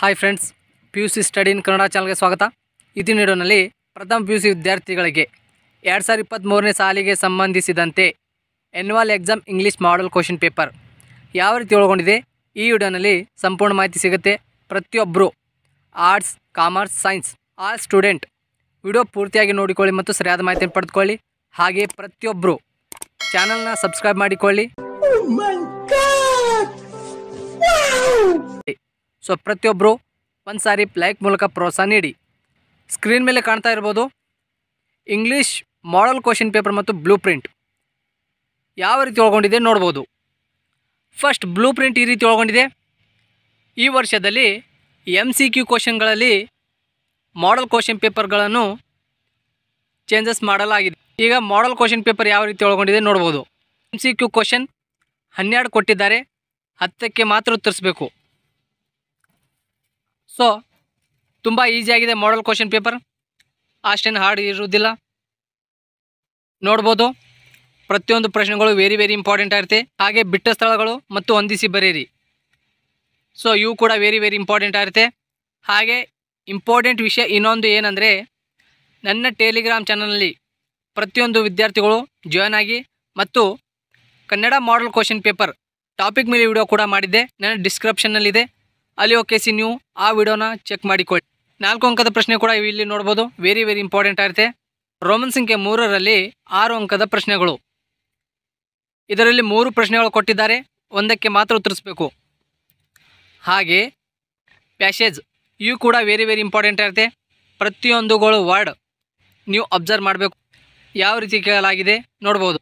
hi friends P U C study in Kannada ಚಾನಲ್ಗೆ ಸ್ವಾಗತ ಇದು ನೀಡೋನಲ್ಲಿ ಪ್ರಥಮ ಪಿ ಯು ಸಿ ವಿದ್ಯಾರ್ಥಿಗಳಿಗೆ ಎರಡು ಸಾವಿರದ ಇಪ್ಪತ್ತ್ಮೂರನೇ ಸಾಲಿಗೆ ಸಂಬಂಧಿಸಿದಂತೆ annual exam English model question paper ಯಾವ ರೀತಿ ಒಳಗೊಂಡಿದೆ ಈ ವಿಡಿಯೋನಲ್ಲಿ ಸಂಪೂರ್ಣ ಮಾಹಿತಿ ಸಿಗುತ್ತೆ ಪ್ರತಿಯೊಬ್ಬರು arts commerce science all student video ಪೂರ್ತಿಯಾಗಿ ನೋಡಿಕೊಳ್ಳಿ ಮತ್ತು ಸರಿಯಾದ ಮಾಹಿತಿಯನ್ನು ಪಡೆದುಕೊಳ್ಳಿ ಹಾಗೆಯೇ ಪ್ರತಿಯೊಬ್ಬರು ಚಾನಲ್ನ ಸಬ್ಸ್ಕ್ರೈಬ್ ಮಾಡಿಕೊಳ್ಳಿ oh ಸೊ ಪ್ರತಿಯೊಬ್ಬರು ಒಂದು ಸಾರಿ ಲೈಕ್ ಮೂಲಕ ಪ್ರೋತ್ಸಾಹ ನೀಡಿ ಸ್ಕ್ರೀನ್ ಮೇಲೆ ಕಾಣ್ತಾ ಇರ್ಬೋದು ಇಂಗ್ಲೀಷ್ ಮಾಡಲ್ ಕ್ವಶನ್ ಪೇಪರ್ ಮತ್ತು ಬ್ಲೂ ಪ್ರಿಂಟ್ ಯಾವ ರೀತಿ ಒಳಗೊಂಡಿದೆ ನೋಡ್ಬೋದು ಫಸ್ಟ್ ಬ್ಲೂ ಪ್ರಿಂಟ್ ಈ ರೀತಿ ಒಳಗೊಂಡಿದೆ ಈ ವರ್ಷದಲ್ಲಿ ಎಮ್ ಸಿ ಕ್ಯೂ ಕ್ವಶನ್ಗಳಲ್ಲಿ ಮಾಡಲ್ ಕ್ವಶನ್ ಪೇಪರ್ಗಳನ್ನು ಚೇಂಜಸ್ ಮಾಡಲಾಗಿದೆ ಈಗ ಮಾಡಲ್ ಕ್ವಶನ್ ಪೇಪರ್ ಯಾವ ರೀತಿ ಒಳಗೊಂಡಿದೆ ನೋಡ್ಬೋದು ಎಮ್ ಸಿ ಕ್ಯೂ ಕ್ವಶನ್ ಹನ್ನೆರಡು ಕೊಟ್ಟಿದ್ದಾರೆ ಹತ್ತಕ್ಕೆ ಮಾತ್ರ ಉತ್ತರಿಸಬೇಕು ಸೊ ತುಂಬ ಈಸಿಯಾಗಿದೆ ಮಾಡಲ್ ಕ್ವಶನ್ ಪೇಪರ್ ಅಷ್ಟೇನು ಹಾರ್ಡ್ ಇರುವುದಿಲ್ಲ ನೋಡ್ಬೋದು ಪ್ರತಿಯೊಂದು ಪ್ರಶ್ನೆಗಳು ವೆರಿ ವೆರಿ ಇಂಪಾರ್ಟೆಂಟ್ ಆಗಿರುತ್ತೆ ಹಾಗೆ ಬಿಟ್ಟ ಸ್ಥಳಗಳು ಮತ್ತು ಹೊಂದಿಸಿ ಬರೀರಿ ಸೊ ಇವು ಕೂಡ ವೆರಿ ವೆರಿ ಇಂಪಾರ್ಟೆಂಟ್ ಆಗಿರುತ್ತೆ ಹಾಗೆ ಇಂಪಾರ್ಟೆಂಟ್ ವಿಷಯ ಇನ್ನೊಂದು ಏನಂದರೆ ನನ್ನ ಟೆಲಿಗ್ರಾಮ್ ಚಾನಲ್ನಲ್ಲಿ ಪ್ರತಿಯೊಂದು ವಿದ್ಯಾರ್ಥಿಗಳು ಜಾಯ್ನ್ ಆಗಿ ಮತ್ತು Kannada model question paper topic ಮೇಲೆ ವಿಡಿಯೋ ಕೂಡ ಮಾಡಿದ್ದೆ ನನ್ನ ಡಿಸ್ಕ್ರಿಪ್ಷನ್ನಲ್ಲಿದೆ ಅಲ್ಲಿ ಓಕೆ ಸಿ ನೀವು ಆ ವಿಡಿಯೋನ ಚೆಕ್ ಮಾಡಿಕೊಳ್ಳಿ ನಾಲ್ಕು ಅಂಕದ ಪ್ರಶ್ನೆ ಕೂಡ ಇಲ್ಲಿ ನೋಡ್ಬೋದು ವೆರಿ ವೆರಿ ಇಂಪಾರ್ಟೆಂಟ್ ಆಗುತ್ತೆ ರೋಮನ್ ಸಂಖ್ಯೆ ಮೂರರಲ್ಲಿ ಆರು ಅಂಕದ ಪ್ರಶ್ನೆಗಳು ಇದರಲ್ಲಿ ಮೂರು ಪ್ರಶ್ನೆಗಳು ಕೊಟ್ಟಿದ್ದಾರೆ ಒಂದಕ್ಕೆ ಮಾತ್ರ ಉತ್ತರಿಸಬೇಕು ಹಾಗೆ ಪ್ಯಾಸೇಜ್ ಇವು ಕೂಡ ವೆರಿ ವೆರಿ ಇಂಪಾರ್ಟೆಂಟ್ ಆಗುತ್ತೆ ಪ್ರತಿಯೊಂದುಗಳು ವರ್ಡ್ ನೀವು ಅಬ್ಸರ್ವ್ ಮಾಡಬೇಕು ಯಾವ ರೀತಿ ಕೇಳಲಾಗಿದೆ ನೋಡ್ಬೋದು